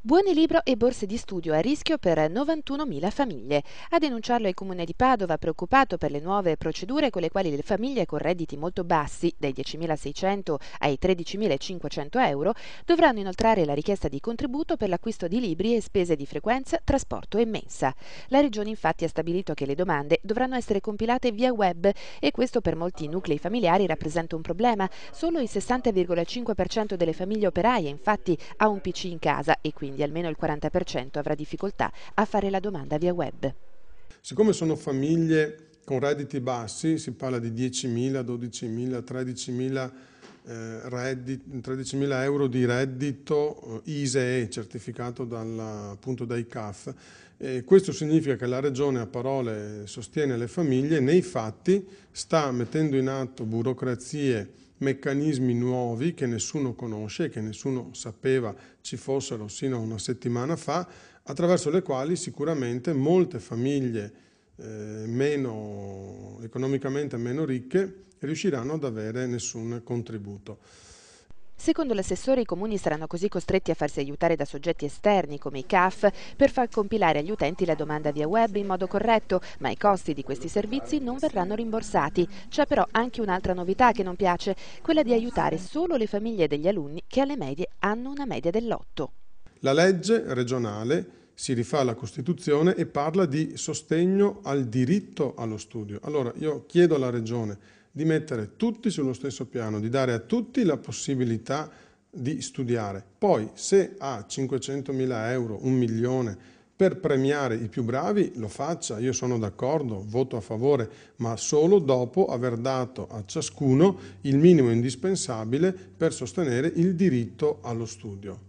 Buoni libro e borse di studio a rischio per 91.000 famiglie. A denunciarlo il Comune di Padova, preoccupato per le nuove procedure con le quali le famiglie con redditi molto bassi, dai 10.600 ai 13.500 euro, dovranno inoltrare la richiesta di contributo per l'acquisto di libri e spese di frequenza, trasporto e mensa. La Regione infatti ha stabilito che le domande dovranno essere compilate via web e questo per molti nuclei familiari rappresenta un problema. Solo il 60,5% delle famiglie operaie infatti ha un PC in casa e quindi quindi almeno il 40% avrà difficoltà a fare la domanda via web. Siccome sono famiglie con redditi bassi, si parla di 10.000, 12.000, 13.000 Reddit, 13.000 euro di reddito eh, ISEE certificato dalla, appunto dai CAF. E questo significa che la Regione a parole sostiene le famiglie, nei fatti sta mettendo in atto burocrazie meccanismi nuovi che nessuno conosce e che nessuno sapeva ci fossero sino a una settimana fa, attraverso le quali sicuramente molte famiglie eh, meno, economicamente meno ricche riusciranno ad avere nessun contributo. Secondo l'assessore i comuni saranno così costretti a farsi aiutare da soggetti esterni come i CAF per far compilare agli utenti la domanda via web in modo corretto, ma i costi di questi servizi non verranno rimborsati. C'è però anche un'altra novità che non piace, quella di aiutare solo le famiglie degli alunni che alle medie hanno una media dell'otto. La legge regionale si rifà alla Costituzione e parla di sostegno al diritto allo studio. Allora io chiedo alla Regione di mettere tutti sullo stesso piano, di dare a tutti la possibilità di studiare. Poi se ha 500.000 euro, un milione, per premiare i più bravi lo faccia, io sono d'accordo, voto a favore, ma solo dopo aver dato a ciascuno il minimo indispensabile per sostenere il diritto allo studio.